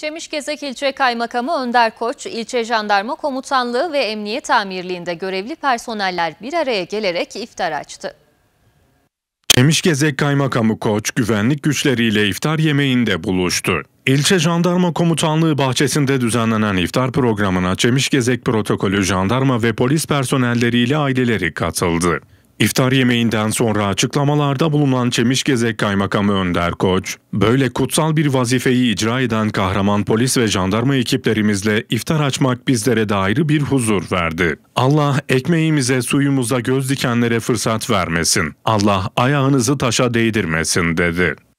Çemişgezek ilçe kaymakamı Önder Koç, ilçe jandarma komutanlığı ve emniyet amirliğinde görevli personeller bir araya gelerek iftar açtı. Çemişgezek Kaymakamı Koç güvenlik güçleriyle iftar yemeğinde buluştu. İlçe Jandarma Komutanlığı bahçesinde düzenlenen iftar programına Çemişgezek protokolü jandarma ve polis personelleriyle aileleri katıldı. İftar yemeğinden sonra açıklamalarda bulunan Çemişgezek Kaymakamı Önder Koç, böyle kutsal bir vazifeyi icra eden kahraman polis ve jandarma ekiplerimizle iftar açmak bizlere de ayrı bir huzur verdi. Allah ekmeğimize suyumuza göz dikenlere fırsat vermesin. Allah ayağınızı taşa değdirmesin dedi.